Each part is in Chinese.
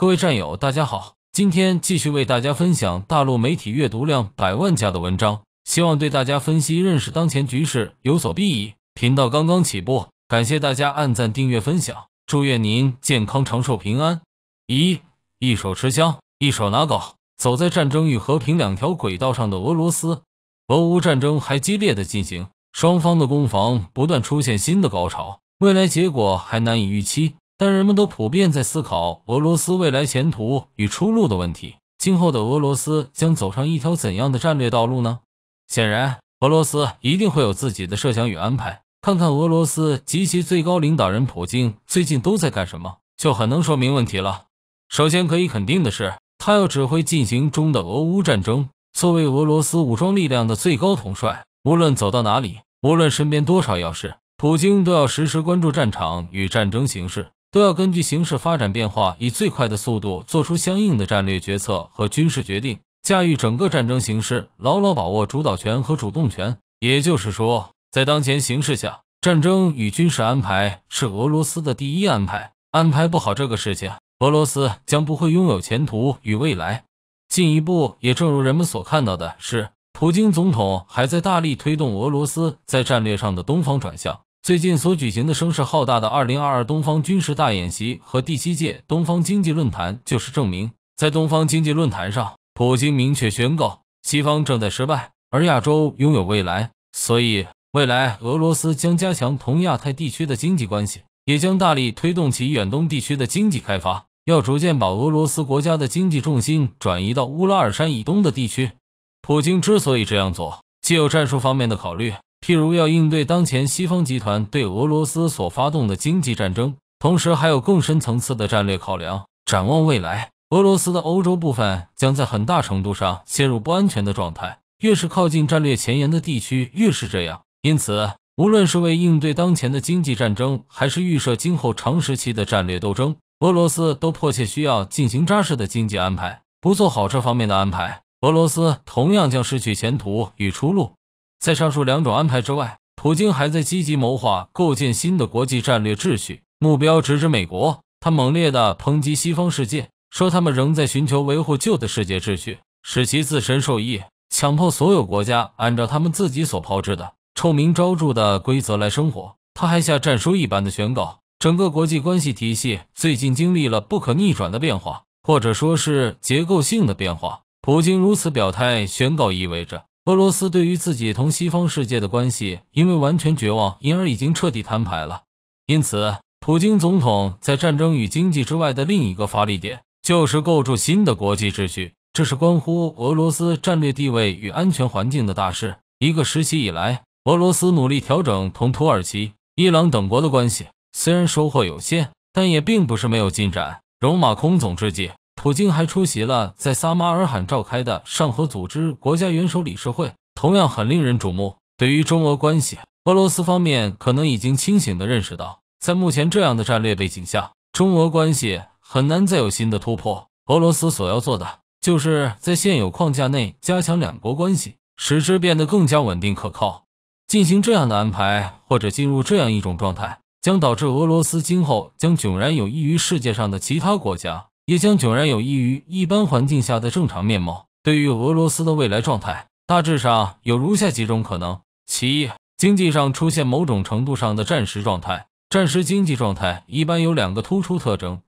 各位战友，大家好！今天继续为大家分享大陆媒体阅读量百万加的文章，希望对大家分析认识当前局势有所裨益。频道刚刚起步，感谢大家按赞、订阅、分享。祝愿您健康长寿、平安。一一手持枪，一手拿镐，走在战争与和平两条轨道上的俄罗斯，俄乌战争还激烈的进行，双方的攻防不断出现新的高潮，未来结果还难以预期。但人们都普遍在思考俄罗斯未来前途与出路的问题。今后的俄罗斯将走上一条怎样的战略道路呢？显然，俄罗斯一定会有自己的设想与安排。看看俄罗斯及其最高领导人普京最近都在干什么，就很能说明问题了。首先可以肯定的是，他要指挥进行中的俄乌战争。作为俄罗斯武装力量的最高统帅，无论走到哪里，无论身边多少要事，普京都要时时关注战场与战争形势。都要根据形势发展变化，以最快的速度做出相应的战略决策和军事决定，驾驭整个战争形势，牢牢把握主导权和主动权。也就是说，在当前形势下，战争与军事安排是俄罗斯的第一安排。安排不好这个事情，俄罗斯将不会拥有前途与未来。进一步，也正如人们所看到的是，普京总统还在大力推动俄罗斯在战略上的东方转向。最近所举行的声势浩大的2022东方军事大演习和第七届东方经济论坛就是证明。在东方经济论坛上，普京明确宣告，西方正在失败，而亚洲拥有未来。所以，未来俄罗斯将加强同亚太地区的经济关系，也将大力推动其远东地区的经济开发，要逐渐把俄罗斯国家的经济重心转移到乌拉尔山以东的地区。普京之所以这样做，既有战术方面的考虑。譬如，要应对当前西方集团对俄罗斯所发动的经济战争，同时还有更深层次的战略考量。展望未来，俄罗斯的欧洲部分将在很大程度上陷入不安全的状态，越是靠近战略前沿的地区，越是这样。因此，无论是为应对当前的经济战争，还是预设今后长时期的战略斗争，俄罗斯都迫切需要进行扎实的经济安排。不做好这方面的安排，俄罗斯同样将失去前途与出路。在上述两种安排之外，普京还在积极谋划构建新的国际战略秩序，目标直指美国。他猛烈地抨击西方世界，说他们仍在寻求维护旧的世界秩序，使其自身受益，强迫所有国家按照他们自己所炮制的臭名昭著的规则来生活。他还下战书一般的宣告，整个国际关系体系最近经历了不可逆转的变化，或者说是结构性的变化。普京如此表态宣告，意味着。俄罗斯对于自己同西方世界的关系，因为完全绝望，因而已经彻底摊牌了。因此，普京总统在战争与经济之外的另一个发力点，就是构筑新的国际秩序。这是关乎俄罗斯战略地位与安全环境的大事。一个时期以来，俄罗斯努力调整同土耳其、伊朗等国的关系，虽然收获有限，但也并不是没有进展。戎马倥偬之际。普京还出席了在撒马尔罕召开的上合组织国家元首理事会，同样很令人瞩目。对于中俄关系，俄罗斯方面可能已经清醒地认识到，在目前这样的战略背景下，中俄关系很难再有新的突破。俄罗斯所要做的，就是在现有框架内加强两国关系，使之变得更加稳定可靠。进行这样的安排，或者进入这样一种状态，将导致俄罗斯今后将迥然有益于世界上的其他国家。也将迥然有益于一般环境下的正常面貌。对于俄罗斯的未来状态，大致上有如下几种可能：其一，经济上出现某种程度上的战时状态。战时经济状态一般有两个突出特征：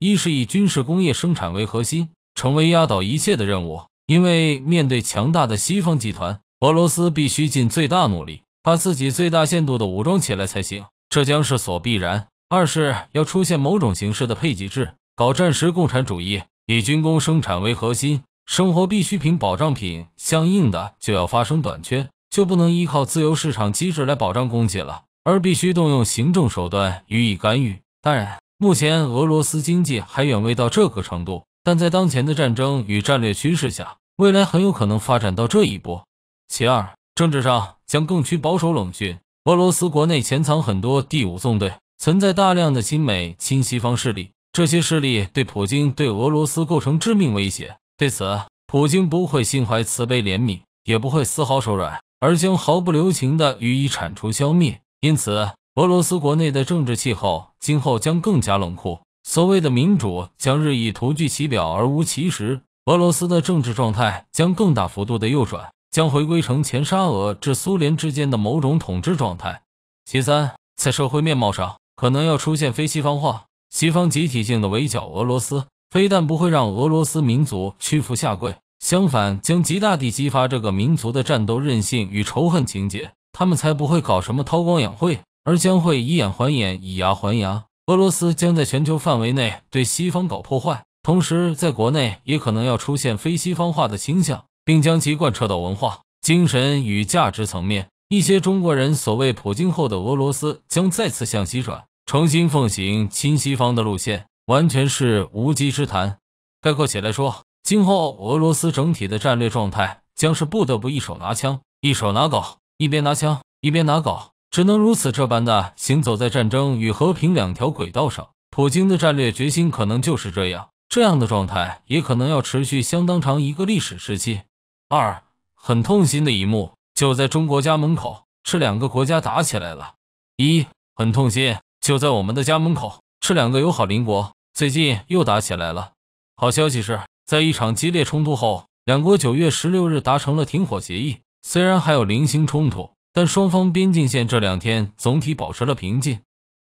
一是以军事工业生产为核心，成为压倒一切的任务，因为面对强大的西方集团，俄罗斯必须尽最大努力把自己最大限度的武装起来才行，这将是所必然；二是要出现某种形式的配给制。搞战时共产主义，以军工生产为核心，生活必需品、保障品相应的就要发生短缺，就不能依靠自由市场机制来保障供给了，而必须动用行政手段予以干预。当然，目前俄罗斯经济还远未到这个程度，但在当前的战争与战略趋势下，未来很有可能发展到这一步。其二，政治上将更趋保守冷峻。俄罗斯国内潜藏很多第五纵队，存在大量的亲美亲西方势力。这些势力对普京、对俄罗斯构成致命威胁。对此，普京不会心怀慈悲怜悯，也不会丝毫手软，而将毫不留情地予以铲除消灭。因此，俄罗斯国内的政治气候今后将更加冷酷。所谓的民主将日益徒具其表而无其实。俄罗斯的政治状态将更大幅度的右转，将回归成前沙俄至苏联之间的某种统治状态。其三，在社会面貌上，可能要出现非西方化。西方集体性的围剿俄罗斯，非但不会让俄罗斯民族屈服下跪，相反将极大地激发这个民族的战斗韧性与仇恨情节。他们才不会搞什么韬光养晦，而将会以眼还眼，以牙还牙。俄罗斯将在全球范围内对西方搞破坏，同时在国内也可能要出现非西方化的倾向，并将其贯彻到文化、精神与价值层面。一些中国人所谓“普京后的俄罗斯将再次向西转”。重新奉行亲西方的路线，完全是无稽之谈。概括起来说，今后俄罗斯整体的战略状态将是不得不一手拿枪，一手拿镐，一边拿枪，一边拿镐，只能如此这般的行走在战争与和平两条轨道上。普京的战略决心可能就是这样，这样的状态也可能要持续相当长一个历史时期。二，很痛心的一幕就在中国家门口，这两个国家打起来了。一，很痛心。就在我们的家门口，这两个友好邻国最近又打起来了。好消息是，在一场激烈冲突后，两国九月十六日达成了停火协议。虽然还有零星冲突，但双方边境线这两天总体保持了平静。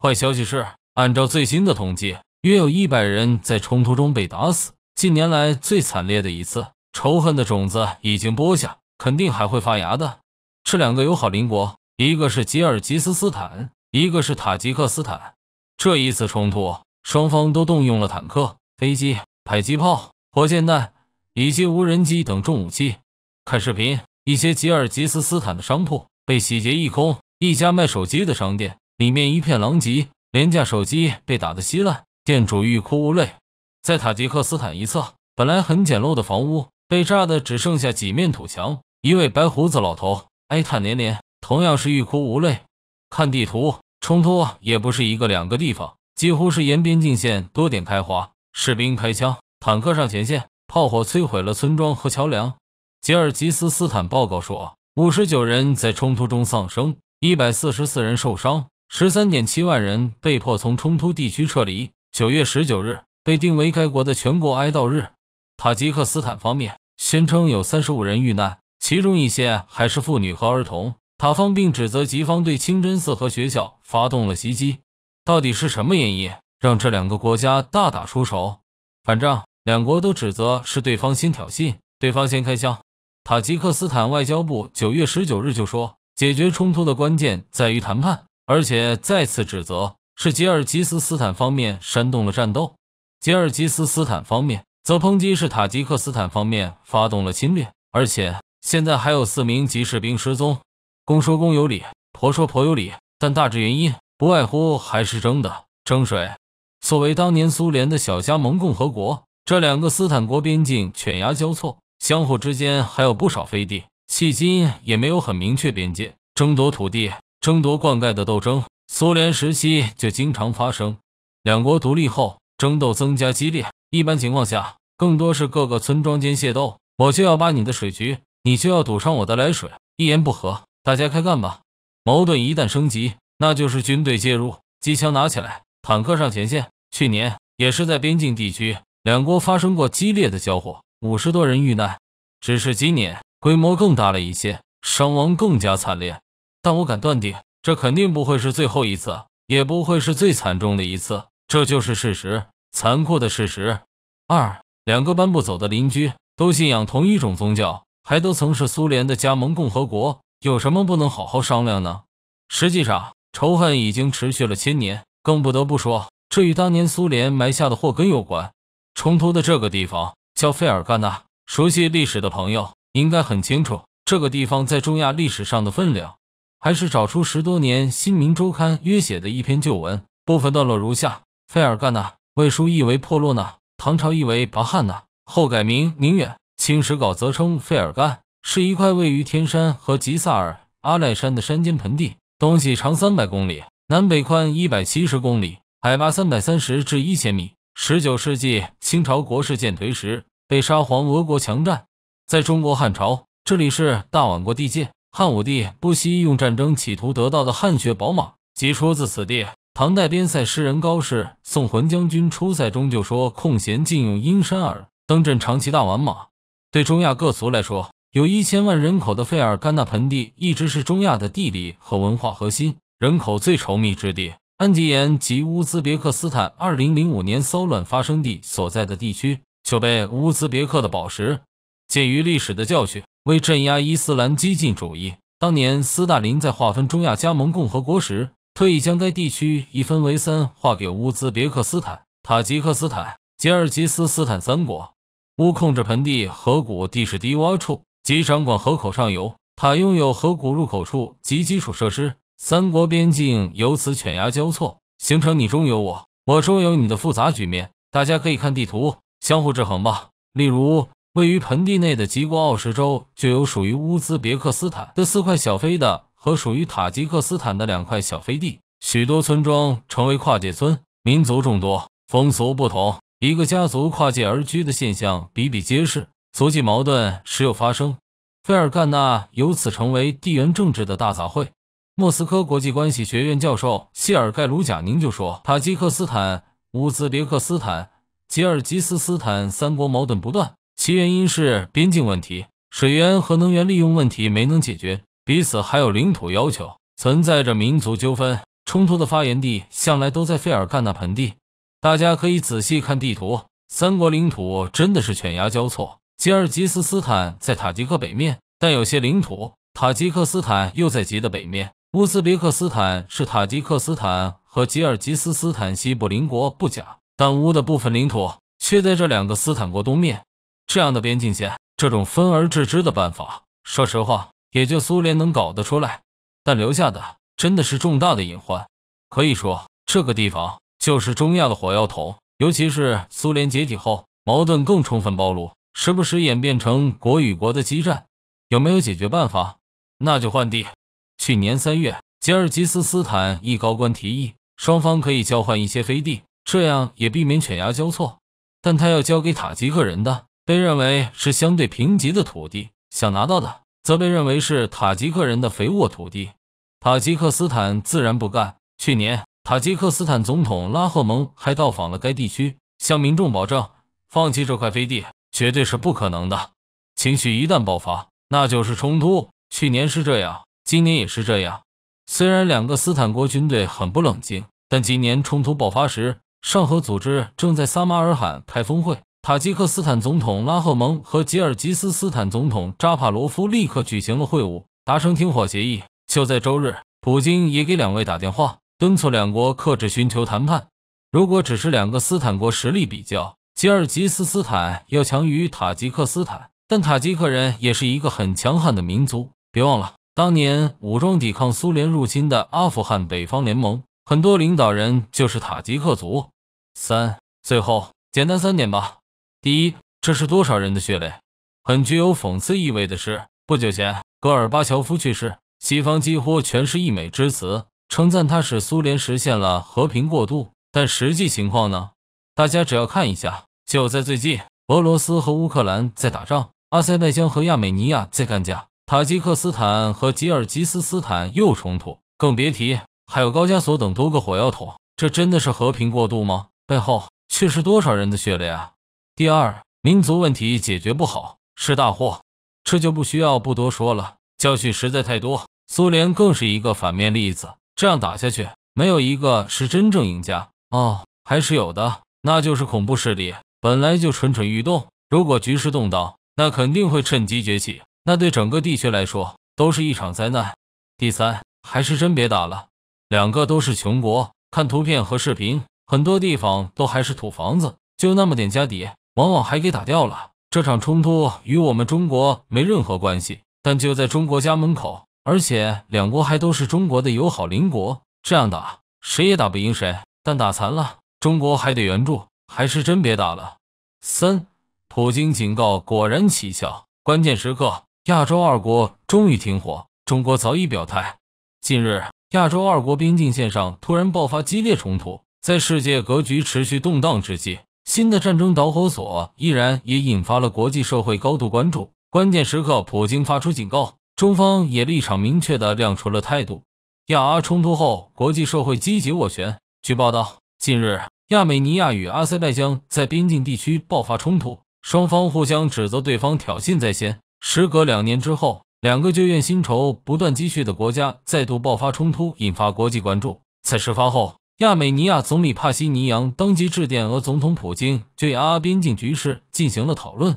坏消息是，按照最新的统计，约有一百人在冲突中被打死，近年来最惨烈的一次。仇恨的种子已经播下，肯定还会发芽的。这两个友好邻国，一个是吉尔吉斯斯坦。一个是塔吉克斯坦，这一次冲突，双方都动用了坦克、飞机、迫击炮、火箭弹以及无人机等重武器。看视频，一些吉尔吉斯斯坦的商铺被洗劫一空，一家卖手机的商店里面一片狼藉，廉价手机被打得稀烂，店主欲哭无泪。在塔吉克斯坦一侧，本来很简陋的房屋被炸得只剩下几面土墙，一位白胡子老头哀叹连连，同样是欲哭无泪。看地图，冲突也不是一个两个地方，几乎是沿边境线多点开花。士兵开枪，坦克上前线，炮火摧毁了村庄和桥梁。吉尔吉斯斯坦报告说，五十九人在冲突中丧生，一百四十四人受伤，十三点七万人被迫从冲突地区撤离。九月十九日被定为该国的全国哀悼日。塔吉克斯坦方面宣称有三十五人遇难，其中一些还是妇女和儿童。塔方并指责吉方对清真寺和学校发动了袭击，到底是什么原因让这两个国家大打出手？反正两国都指责是对方先挑衅，对方先开枪。塔吉克斯坦外交部九月十九日就说，解决冲突的关键在于谈判，而且再次指责是吉尔吉斯斯坦方面煽动了战斗。吉尔吉斯斯坦方面则抨击是塔吉克斯坦方面发动了侵略，而且现在还有四名吉士兵失踪。公说公有理，婆说婆有理，但大致原因不外乎还是争的争水。作为当年苏联的小加盟共和国，这两个斯坦国边境犬牙交错，相互之间还有不少飞地，迄今也没有很明确边界。争夺土地、争夺灌溉的斗争，苏联时期就经常发生。两国独立后，争斗增加激烈。一般情况下，更多是各个村庄间械斗，我就要把你的水渠，你就要堵上我的来水，一言不合。大家开干吧！矛盾一旦升级，那就是军队介入，机枪拿起来，坦克上前线。去年也是在边境地区，两国发生过激烈的交火，五十多人遇难。只是今年规模更大了一些，伤亡更加惨烈。但我敢断定，这肯定不会是最后一次，也不会是最惨重的一次。这就是事实，残酷的事实。二两个搬不走的邻居，都信仰同一种宗教，还都曾是苏联的加盟共和国。有什么不能好好商量呢？实际上，仇恨已经持续了千年，更不得不说，这与当年苏联埋下的祸根有关。冲突的这个地方叫费尔干纳，熟悉历史的朋友应该很清楚，这个地方在中亚历史上的分量。还是找出十多年《新民周刊》约写的一篇旧文，部分段落如下：费尔干纳，魏书译为破洛纳，唐朝译为拔汉纳，后改名宁远，清史稿则称费尔干。是一块位于天山和吉萨尔阿赖山的山间盆地，东西长三百公里，南北宽一百七十公里，海拔三百三十至一千米。十九世纪清朝国势渐颓时，被沙皇俄国强占。在中国汉朝，这里是大宛国地界。汉武帝不惜用战争企图得到的汗血宝马，即出自此地。唐代边塞诗人高适《送魂将军出塞》中就说：“空闲尽用阴山耳，登阵长骑大宛马。”对中亚各族来说，有一千万人口的费尔干纳盆地一直是中亚的地理和文化核心，人口最稠密之地。安吉延及乌兹别克斯坦2005年骚乱发生地所在的地区就被乌兹别克的宝石。鉴于历史的教训，为镇压伊斯兰激进主义，当年斯大林在划分中亚加盟共和国时，特意将该地区一分为三，划给乌兹别克斯坦、塔吉克斯坦、吉尔吉斯斯坦三国。乌控制盆地河谷地势低洼处。即掌管河口上游，它拥有河谷入口处及基础设施。三国边境由此犬牙交错，形成你中有我，我中有你的复杂局面。大家可以看地图，相互制衡吧。例如，位于盆地内的吉布奥什州就有属于乌兹别克斯坦的四块小飞地和属于塔吉克斯坦的两块小飞地。许多村庄成为跨界村，民族众多，风俗不同，一个家族跨界而居的现象比比皆是。足际矛盾时有发生，费尔干纳由此成为地缘政治的大杂烩。莫斯科国际关系学院教授谢尔盖·卢贾宁就说：“塔吉克斯坦、乌兹别克斯坦、吉尔吉斯斯坦三国矛盾不断，其原因是边境问题、水源和能源利用问题没能解决，彼此还有领土要求，存在着民族纠纷。冲突的发源地向来都在费尔干纳盆地。大家可以仔细看地图，三国领土真的是犬牙交错。”吉尔吉斯斯坦在塔吉克北面，但有些领土塔吉克斯坦又在吉的北面。乌兹别克斯坦是塔吉克斯坦和吉尔吉斯斯坦西部邻国，不假，但乌的部分领土却在这两个斯坦国东面。这样的边境线，这种分而治之的办法，说实话，也就苏联能搞得出来。但留下的真的是重大的隐患。可以说，这个地方就是中亚的火药桶，尤其是苏联解体后，矛盾更充分暴露。时不时演变成国与国的激战，有没有解决办法？那就换地。去年三月，吉尔吉斯斯坦一高官提议，双方可以交换一些飞地，这样也避免犬牙交错。但他要交给塔吉克人的被认为是相对贫瘠的土地，想拿到的则被认为是塔吉克人的肥沃土地。塔吉克斯坦自然不干。去年，塔吉克斯坦总统拉赫蒙还到访了该地区，向民众保证放弃这块飞地。绝对是不可能的。情绪一旦爆发，那就是冲突。去年是这样，今年也是这样。虽然两个斯坦国军队很不冷静，但今年冲突爆发时，上合组织正在撒马尔罕开峰会，塔吉克斯坦总统拉赫蒙和吉尔吉斯斯坦总统扎帕罗夫立刻举行了会晤，达成停火协议。就在周日，普京也给两位打电话，敦促两国克制，寻求谈判。如果只是两个斯坦国实力比较，吉尔吉斯斯坦要强于塔吉克斯坦，但塔吉克人也是一个很强悍的民族。别忘了，当年武装抵抗苏联入侵的阿富汗北方联盟，很多领导人就是塔吉克族。三，最后简单三点吧。第一，这是多少人的血泪？很具有讽刺意味的是，不久前戈尔巴乔夫去世，西方几乎全是溢美之词，称赞他使苏联实现了和平过渡。但实际情况呢？大家只要看一下。就在最近，俄罗斯和乌克兰在打仗，阿塞拜疆和亚美尼亚在干架，塔吉克斯坦和吉尔吉斯斯坦又冲突，更别提还有高加索等多个火药桶。这真的是和平过渡吗？背后却是多少人的血泪啊！第二，民族问题解决不好是大祸，这就不需要不多说了，教训实在太多。苏联更是一个反面例子，这样打下去，没有一个是真正赢家。哦，还是有的，那就是恐怖势力。本来就蠢蠢欲动，如果局势动荡，那肯定会趁机崛起，那对整个地区来说都是一场灾难。第三，还是真别打了，两个都是穷国，看图片和视频，很多地方都还是土房子，就那么点家底，往往还给打掉了。这场冲突与我们中国没任何关系，但就在中国家门口，而且两国还都是中国的友好邻国，这样打谁也打不赢谁，但打残了，中国还得援助。还是真别打了。三，普京警告果然起效，关键时刻，亚洲二国终于停火。中国早已表态。近日，亚洲二国边境线上突然爆发激烈冲突，在世界格局持续动荡之际，新的战争导火索依然也引发了国际社会高度关注。关键时刻，普京发出警告，中方也立场明确的亮出了态度。亚阿冲突后，国际社会积极斡旋。据报道，近日。亚美尼亚与阿塞拜疆在边境地区爆发冲突，双方互相指责对方挑衅在先。时隔两年之后，两个旧怨新仇不断积蓄的国家再度爆发冲突，引发国际关注。在事发后，亚美尼亚总理帕西尼扬当即致电俄总统普京，就阿边境局势进行了讨论。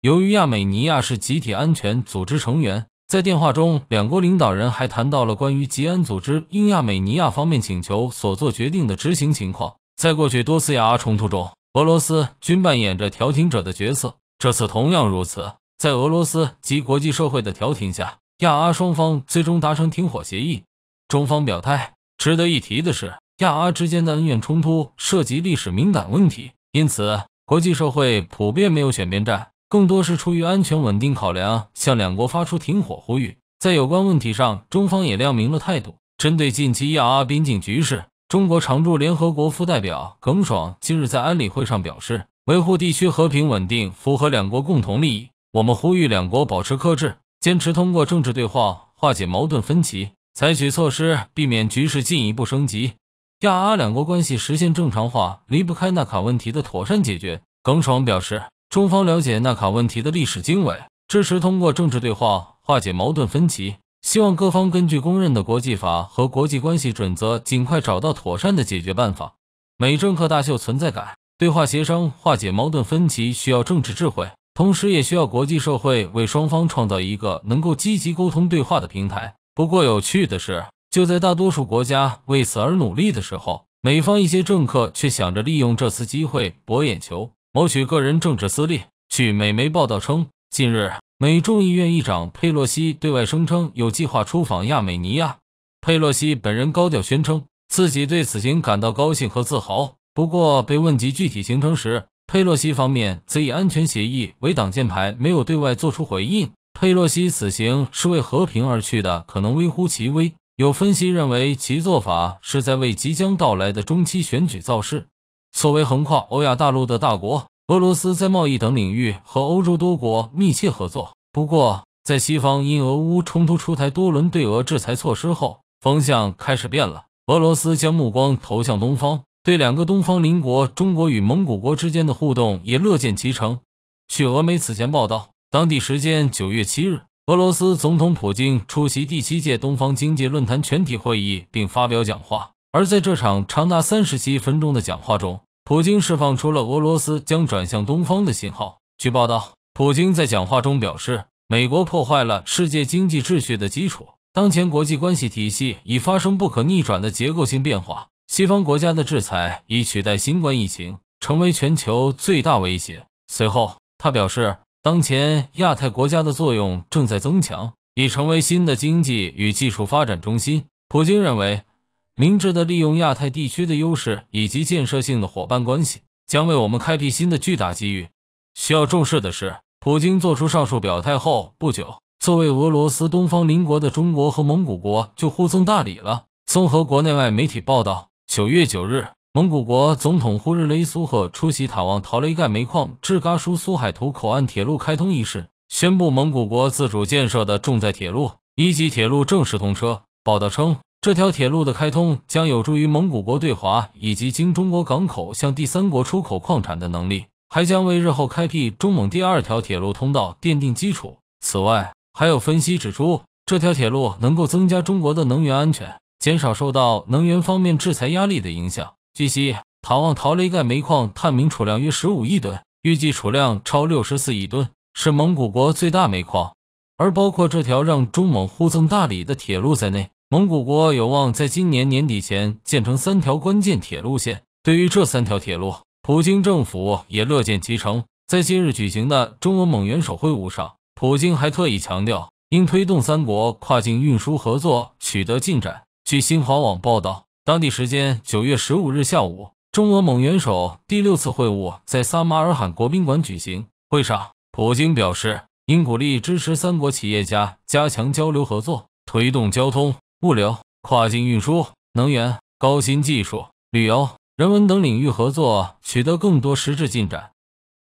由于亚美尼亚是集体安全组织成员，在电话中，两国领导人还谈到了关于吉安组织应亚美尼亚方面请求所做决定的执行情况。在过去多次亚阿冲突中，俄罗斯均扮演着调停者的角色。这次同样如此，在俄罗斯及国际社会的调停下，亚阿双方最终达成停火协议。中方表态。值得一提的是，亚阿之间的恩怨冲突涉及历史敏感问题，因此国际社会普遍没有选边站，更多是出于安全稳定考量，向两国发出停火呼吁。在有关问题上，中方也亮明了态度。针对近期亚阿边境局势，中国常驻联合国副代表耿爽近日在安理会上表示，维护地区和平稳定符合两国共同利益。我们呼吁两国保持克制，坚持通过政治对话化解矛盾分歧，采取措施避免局势进一步升级。亚阿两国关系实现正常化，离不开纳卡问题的妥善解决。耿爽表示，中方了解纳卡问题的历史经纬，支持通过政治对话化解矛盾分歧。希望各方根据公认的国际法和国际关系准则，尽快找到妥善的解决办法。美政客大秀存在感，对话协商化解矛盾分歧需要政治智慧，同时也需要国际社会为双方创造一个能够积极沟通对话的平台。不过，有趣的是，就在大多数国家为此而努力的时候，美方一些政客却想着利用这次机会博眼球，谋取个人政治私利。据美媒报道称。近日，美众议院议长佩洛西对外声称有计划出访亚美尼亚。佩洛西本人高调宣称自己对此行感到高兴和自豪。不过，被问及具体行程时，佩洛西方面则以安全协议为挡箭牌，没有对外做出回应。佩洛西此行是为和平而去的，可能微乎其微。有分析认为，其做法是在为即将到来的中期选举造势。所谓横跨欧亚大陆的大国。俄罗斯在贸易等领域和欧洲多国密切合作，不过在西方因俄乌冲突出台多轮对俄制裁措施后，风向开始变了。俄罗斯将目光投向东方，对两个东方邻国中国与蒙古国之间的互动也乐见其成。据俄媒此前报道，当地时间9月7日，俄罗斯总统普京出席第七届东方经济论坛全体会议并发表讲话，而在这场长达三十七分钟的讲话中。普京释放出了俄罗斯将转向东方的信号。据报道，普京在讲话中表示，美国破坏了世界经济秩序的基础，当前国际关系体系已发生不可逆转的结构性变化。西方国家的制裁已取代新冠疫情，成为全球最大威胁。随后，他表示，当前亚太国家的作用正在增强，已成为新的经济与技术发展中心。普京认为。明智的利用亚太地区的优势以及建设性的伙伴关系，将为我们开辟新的巨大机遇。需要重视的是，普京做出上述表态后不久，作为俄罗斯东方邻国的中国和蒙古国就互送大礼了。综合国内外媒体报道，九月九日，蒙古国总统呼日雷苏赫出席塔旺陶雷盖煤矿至嘎舒苏海图口岸铁路开通仪式，宣布蒙古国自主建设的重载铁路一级铁路正式通车。报道称。这条铁路的开通将有助于蒙古国对华以及经中国港口向第三国出口矿产的能力，还将为日后开辟中蒙第二条铁路通道奠定基础。此外，还有分析指出，这条铁路能够增加中国的能源安全，减少受到能源方面制裁压力的影响。据悉，塔旺陶雷盖煤矿探明储量约十五亿吨，预计储量超六十四亿吨，是蒙古国最大煤矿。而包括这条让中蒙互赠大礼的铁路在内。蒙古国有望在今年年底前建成三条关键铁路线。对于这三条铁路，普京政府也乐见其成。在今日举行的中俄蒙元首会晤上，普京还特意强调，应推动三国跨境运输合作取得进展。据新华网报道，当地时间九月十五日下午，中俄蒙元首第六次会晤在撒马尔罕国宾馆举行。会上，普京表示，应鼓励支持三国企业家加强交流合作，推动交通。物流、跨境运输、能源、高新技术、旅游、人文等领域合作取得更多实质进展。